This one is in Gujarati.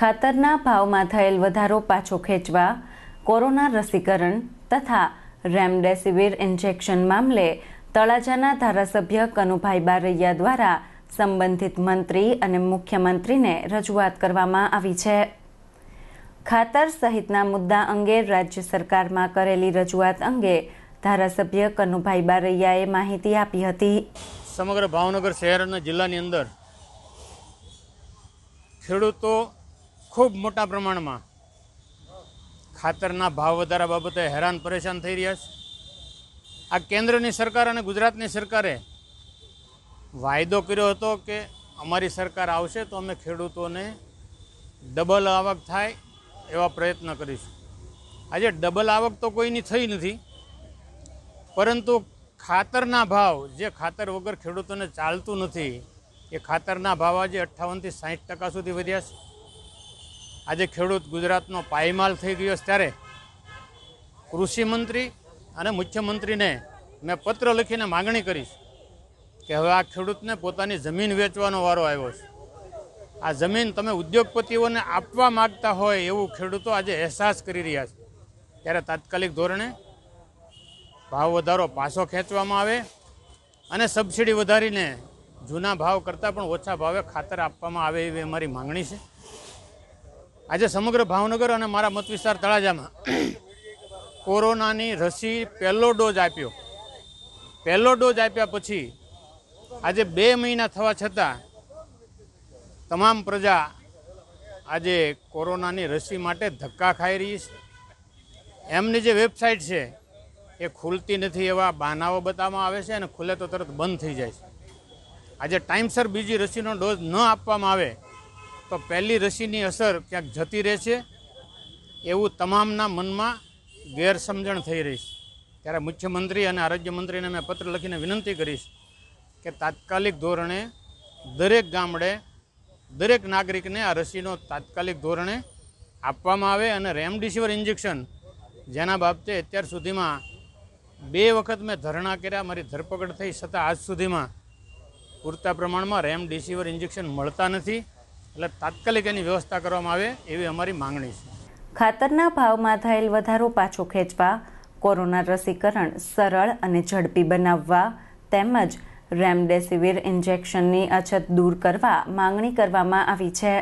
ખાતરના ભાવમાં થયેલ વધારો પાછો ખેંચવા કોરોના રસીકરણ તથા રેમડેસિવિર ઇન્જેક્શન મામલે તળાજાના ધારાસભ્ય કનુભાઈ બારૈયા દ્વારા સંબંધિત મંત્રી અને મુખ્યમંત્રીને રજૂઆત કરવામાં આવી છે ખાતર સહિતના મુદ્દા અંગે રાજ્ય સરકારમાં કરેલી રજૂઆત અંગે ધારાસભ્ય કનુભાઈ બારૈયાએ માહિતી આપી હતી સમગ્ર ભાવનગર શહેર અને જિલ્લાની અંદર ખેડૂતો ખૂબ મોટા પ્રમાણમાં ખાતરના ભાવ વધારા બાબતે હેરાન પરેશાન થઈ રહ્યા છે આ કેન્દ્રની સરકાર અને ગુજરાતની સરકારે વાયદો કર્યો હતો કે અમારી સરકાર આવશે તો અમે ખેડૂતોને ડબલ આવક થાય એવા પ્રયત્ન કરીશું આજે ડબલ આવક તો કોઈની થઈ નથી પરંતુ ખાતરના ભાવ જે ખાતર વગર ખેડૂતોને ચાલતું નથી એ ખાતરના ભાવ આજે અઠ્ઠાવનથી સાઠ ટકા સુધી વધ્યા છે આજે ખેડૂત ગુજરાતનો પાયમાલ થઈ ગયો ત્યારે કૃષિમંત્રી અને મુખ્યમંત્રીને મેં પત્ર લખીને માગણી કરીશ કે હવે આ ખેડૂતને પોતાની જમીન વેચવાનો વારો આવ્યો છે આ જમીન તમે ઉદ્યોગપતિઓને આપવા માગતા હોય એવું ખેડૂતો આજે અહેસાસ કરી રહ્યા છે ત્યારે તાત્કાલિક ધોરણે ભાવ વધારો પાછો ખેંચવામાં આવે અને સબસિડી વધારીને જૂના ભાવ કરતાં પણ ઓછા ભાવે ખાતર આપવામાં આવે એવી અમારી માગણી છે આજે સમગ્ર ભાવનગર અને મારા મત વિસ્તાર તળાજામાં કોરોનાની રસી પહેલો ડોઝ આપ્યો પહેલો ડોઝ આપ્યા પછી આજે બે મહિના થવા છતાં તમામ પ્રજા આજે કોરોનાની રસી માટે ધક્કા ખાઈ રહી છે એમની જે વેબસાઇટ છે એ ખુલતી નથી એવા બહાનાઓ બતાવવામાં આવે છે અને ખુલે તો તરત બંધ થઈ જાય છે આજે ટાઈમસર બીજી રસીનો ડોઝ ન આપવામાં આવે તો પહેલી રસીની અસર ક્યાંક જતી રહે છે એવું તમામના મનમાં ગેરસમજણ થઈ રહી છે ત્યારે મુખ્યમંત્રી અને આરોગ્યમંત્રીને મેં પત્ર લખીને વિનંતી કરીશ કે તાત્કાલિક ધોરણે દરેક ગામડે દરેક નાગરિકને આ રસીનો તાત્કાલિક ધોરણે આપવામાં આવે અને રેમડિસિવિર ઇન્જેક્શન જેના બાબતે અત્યાર સુધીમાં બે વખત મેં ધરણા કર્યા મારી ધરપકડ થઈ છતાં આજ સુધીમાં પૂરતા પ્રમાણમાં રેમડિસિવિર ઇન્જેક્શન મળતા નથી એટલે તાત્કાલિક એની વ્યવસ્થા કરવામાં આવે એવી અમારી માંગણી છે ખાતરના ભાવમાં થયેલ વધારો પાછો ખેંચવા કોરોના રસીકરણ સરળ અને ઝડપી બનાવવા તેમજ રેમડેસિવિર ઇન્જેક્શનની અછત દૂર કરવા માંગણી કરવામાં આવી છે